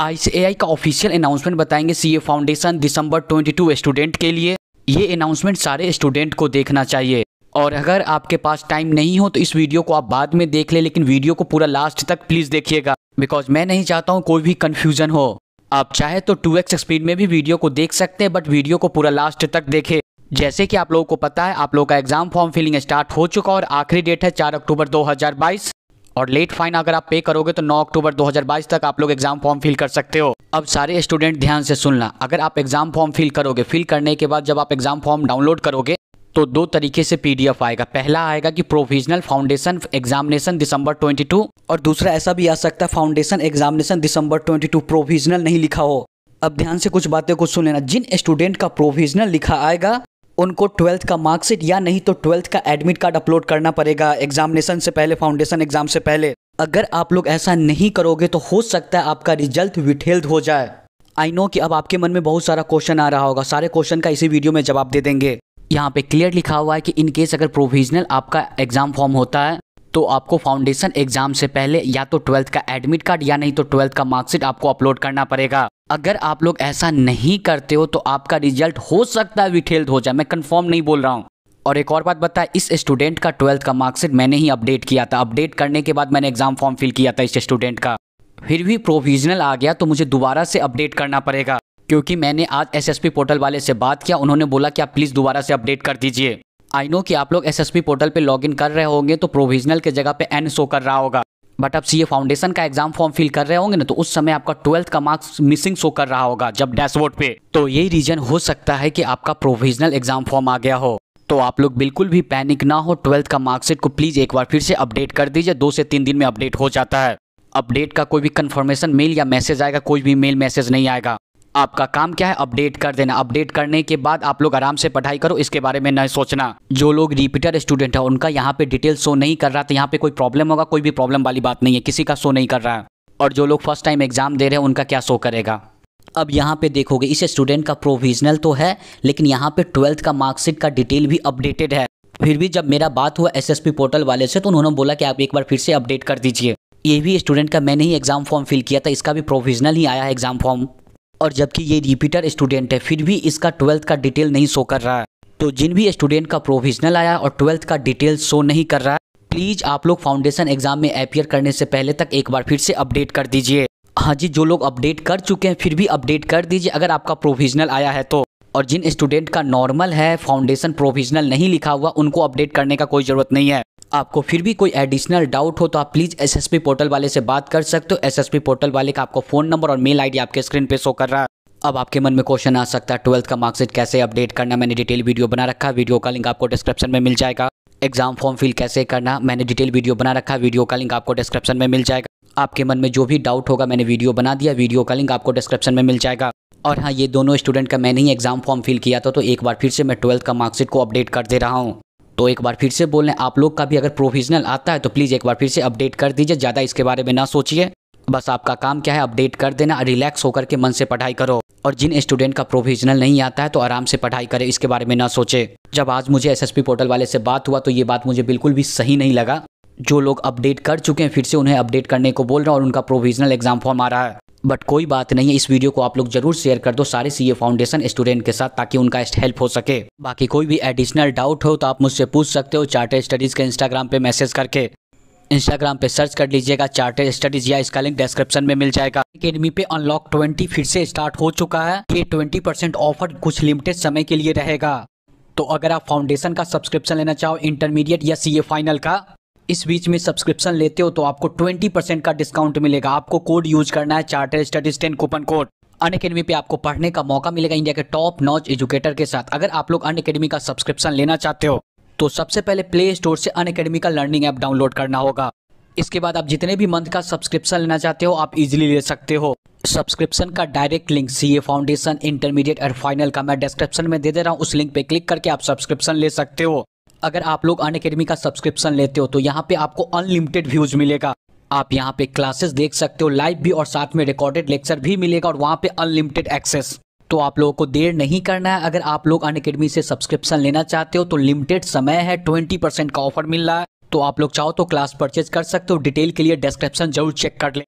आई का official announcement बताएंगे ए foundation दिसंबर 22 student के लिए ये अनाउंसमेंट सारे स्टूडेंट को देखना चाहिए और अगर आपके पास टाइम नहीं हो तो इस वीडियो को आप बाद में देख ले लेकिन वीडियो को पूरा लास्ट तक प्लीज़ देखिएगा बिकॉज मैं नहीं चाहता हूँ कोई भी कन्फ्यूजन हो आप चाहे तो टू एक्स स्पीड में भी वीडियो को देख सकते हैं बट वीडियो को पूरा लास्ट तक देखे जैसे कि आप लोगों को पता है आप लोगों का एग्जाम फॉर्म फिलिंग स्टार्ट हो चुका और आखिरी डेट है चार अक्टूबर 2022 और लेट फाइन अगर आप पे करोगे तो 9 अक्टूबर 2022 तक आप लोग एग्जाम फॉर्म फिल कर सकते हो अब सारे स्टूडेंट ध्यान से सुनना अगर आप एग्जाम फॉर्म फिल करोगे फिल करने के बाद जब आप एग्जाम फॉर्म डाउनलोड करोगे तो दो तरीके से पीडीएफ आएगा पहला आएगा कि प्रोविजनल फाउंडेशन एग्जामिनेशन दिसंबर 22 और दूसरा ऐसा भी आ सकता है फाउंडेशन एग्जामिनेशन दिसंबर 22 प्रोविजनल नहीं लिखा हो अब ध्यान से कुछ बातें को सुन लेना जिन स्टूडेंट का प्रोविजनल लिखा आएगा उनको ट्वेल्थ का मार्कशीट या नहीं तो ट्वेल्थ का एडमिट कार्ड अपलोड करना पड़ेगा एग्जामिनेशन से पहले फाउंडेशन एग्जाम से पहले अगर आप लोग ऐसा नहीं करोगे तो हो सकता है आपका रिजल्ट विठेल्ड हो जाए आई नो कि अब आपके मन में बहुत सारा क्वेश्चन आ रहा होगा सारे क्वेश्चन का इसी वीडियो में जवाब दे देंगे यहाँ पे क्लियर लिखा हुआ है कि इन केस अगर प्रोविजनल आपका एग्जाम फॉर्म होता है तो आपको फाउंडेशन एग्जाम से पहले या तो ट्वेल्थ का एडमिट कार्ड या नहीं तो ट्वेल्थ का मार्कशीट आपको अपलोड करना पड़ेगा अगर आप लोग ऐसा नहीं करते हो तो आपका रिजल्ट हो सकता है विठेल्ड हो जाए मैं कंफर्म नहीं बोल रहा हूँ और एक और बात बताया इस स्टूडेंट का ट्वेल्थ का मार्कशीट मैंने ही अपडेट किया था अपडेट करने के बाद मैंने एग्जाम फॉर्म फिल किया था इस स्टूडेंट का फिर भी प्रोविजनल आ गया तो मुझे दोबारा से अपडेट करना पड़ेगा क्योंकि मैंने आज एसएसपी पोर्टल वाले से बात किया उन्होंने बोला कि आप प्लीज़ दोबारा से अपडेट कर दीजिए आई नो कि आप लोग एसएसपी पोर्टल पे लॉगिन कर रहे होंगे तो प्रोविजनल के जगह पे एन शो कर रहा होगा बट आप सीए फाउंडेशन का एग्जाम फॉर्म फिल कर रहे होंगे ना तो उस समय आपका ट्वेल्थ का मार्क्स मिसिंग शो कर रहा होगा जब डैशबोर्ड पे तो यही रीजन हो सकता है कि आपका प्रोविजनल एग्जाम फॉर्म आ गया हो तो आप लोग बिल्कुल भी पैनिक ना हो ट्वेल्थ का मार्कशीट को प्लीज़ एक बार फिर से अपडेट कर दीजिए दो से तीन दिन में अपडेट हो जाता है अपडेट का कोई भी कंफर्मेशन मेल या मैसेज आएगा कोई भी मेल मैसेज नहीं आएगा आपका काम क्या है अपडेट कर देना अपडेट करने के बाद आप लोग आराम से पढ़ाई करो इसके बारे में न सोचना जो लोग रिपीटर स्टूडेंट है उनका यहाँ पे डिटेल शो नहीं कर रहा तो यहाँ पे कोई प्रॉब्लम होगा कोई भी प्रॉब्लम वाली बात नहीं है किसी का शो नहीं कर रहा है और जो लोग फर्स्ट टाइम एग्जाम दे रहे हैं उनका क्या शो करेगा अब यहाँ पे देखोगे इस स्टूडेंट का प्रोविजनल तो है लेकिन यहाँ पे ट्वेल्थ का मार्कशीट का डिटेल भी अपडेटेड है फिर भी जब मेरा बात हुआ एसएसपी पोर्टल वाले से तो उन्होंने बोला कि आप एक बार फिर से अपडेट कर दीजिए ये भी स्टूडेंट का मैंने ही एग्ज़ाम फॉर्म फिल किया था इसका भी प्रोविजनल ही आया है एग्ज़ाम फॉर्म और जबकि ये रिपीटर स्टूडेंट है फिर भी इसका ट्वेल्थ का डिटेल नहीं शो कर रहा है तो जिन भी स्टूडेंट का प्रोविजनल आया और ट्वेल्थ का डिटेल शो नहीं कर रहा है प्लीज़ आप लोग फाउंडेशन एग्जाम में अपियर करने से पहले तक एक बार फिर से अपडेट कर दीजिए हाँ जी जो लोग अपडेट कर चुके हैं फिर भी अपडेट कर दीजिए अगर आपका प्रोविजनल आया है तो और जिन स्टूडेंट का नॉर्मल है फाउंडेशन प्रोविजनल नहीं लिखा हुआ उनको अपडेट करने का कोई ज़रूरत नहीं है आपको फिर भी कोई एडिशनल डाउट हो तो आप प्लीज़ एसएसपी पोर्टल वाले से बात कर सकते हो एसएसपी पोर्टल वाले का आपको फ़ोन नंबर और मेल आईडी आपके स्क्रीन पे शो कर रहा है अब आपके मन में क्वेश्चन आ सकता है ट्वेल्थ का मार्कशीट कैसे अपडेट करना मैंने डिटेल वीडियो बना रखा है वीडियो का लिंक आपको डिस्क्रिप्शन में मिल जाएगा एग्जाम फॉर्म फिल कैसे करना मैंने डिटेल वीडियो बना रखा है वीडियो का लिंक आपको डिस्क्रिप्शन में मिल जाएगा आपके मन में जो भी डाउट होगा मैंने वीडियो बना दिया वीडियो का लिंक आपको डिस्क्रिप्शन में मिल जाएगा और हाँ ये दोनों स्टूडेंट का मैंने ही एग्जाम फॉर्म फिल किया था तो एक बार फिर से मैं ट्वेल्थ का मार्कशीट को अपडेट कर दे रहा हूँ तो एक बार फिर से बोल रहे हैं आप लोग का भी अगर प्रोविजनल आता है तो प्लीज़ एक बार फिर से अपडेट कर दीजिए ज़्यादा इसके बारे में ना सोचिए बस आपका काम क्या है अपडेट कर देना रिलैक्स होकर के मन से पढ़ाई करो और जिन स्टूडेंट का प्रोविजनल नहीं आता है तो आराम से पढ़ाई करे इसके बारे में ना सोचे जब आज मुझे एसएसपी पोर्टल वाले से बात हुआ तो ये बात मुझे बिल्कुल भी सही नहीं लगा जो लोग अपडेट कर चुके हैं फिर से उन्हें अपडेट करने को बोल रहा हूँ और उनका प्रोविजनल एग्जाम फॉर्म आ रहा है बट कोई बात नहीं है इस वीडियो को आप लोग जरूर शेयर कर दो सारे सी फाउंडेशन स्टूडेंट के साथ ताकि उनका हेल्प हो सके बाकी कोई भी एडिशनल डाउट हो तो आप मुझसे पूछ सकते हो चार्टर स्टडीज़ के इंस्टाग्राम पे मैसेज करके इंस्टाग्राम पे सर्च कर लीजिएगा चार्टर स्टडीज या इसका लिंक डिस्क्रिप्शन में मिल जाएगा अकेडमी पे अनलॉक ट्वेंटी फिर से स्टार्ट हो चुका है ये ट्वेंटी ऑफर कुछ लिमिटेड समय के लिए रहेगा तो अगर आप फाउंडेशन का सब्सक्रिप्शन लेना चाहो इंटरमीडिएट या सीए फाइनल का इस बीच में सब्सक्रिप्शन लेते हो तो आपको 20% का डिस्काउंट मिलेगा आपको कोड यूज करना है charter studies ten coupon code Unacademy पे आपको पढ़ने का मौका मिलेगा इंडिया के टॉप नॉच एजुकेटर के साथ अगर आप लोग अन अकेडमी का सब्सक्रिप्शन लेना चाहते हो तो सबसे पहले प्ले स्टोर से अन अकेडमी का लर्निंग ऐप डाउनलोड करना होगा इसके बाद आप जितने भी मंथ का सब्सक्रिप्शन लेना चाहते हो आप इजिली ले सकते हो सब्सक्रिप्शन का direct link C A foundation intermediate और फाइनल का मैं डिस्क्रिप्शन में दे दे रहा हूँ उस लिंक पे क्लिक करके आप सब्सक्रिप्शन ले सकते हो अगर आप लोग अन अकेडमी का सब्सक्रिप्शन लेते हो तो यहाँ पे आपको अनलिमिटेड व्यूज मिलेगा आप यहाँ पे क्लासेस देख सकते हो लाइव भी और साथ में रिकॉर्डेड लेक्चर भी मिलेगा और वहाँ पे अनलिमिटेड एक्सेस तो आप लोगों को देर नहीं करना है अगर आप लोग अन अकेडमी से सब्सक्रिप्शन लेना चाहते हो तो लिमिटेड समय है ट्वेंटी परसेंट का ऑफर मिल रहा है तो आप लोग चाहो तो क्लास परचेज कर सकते हो डिटेल के लिए डिस्क्रिप्शन जरूर चेक कर ले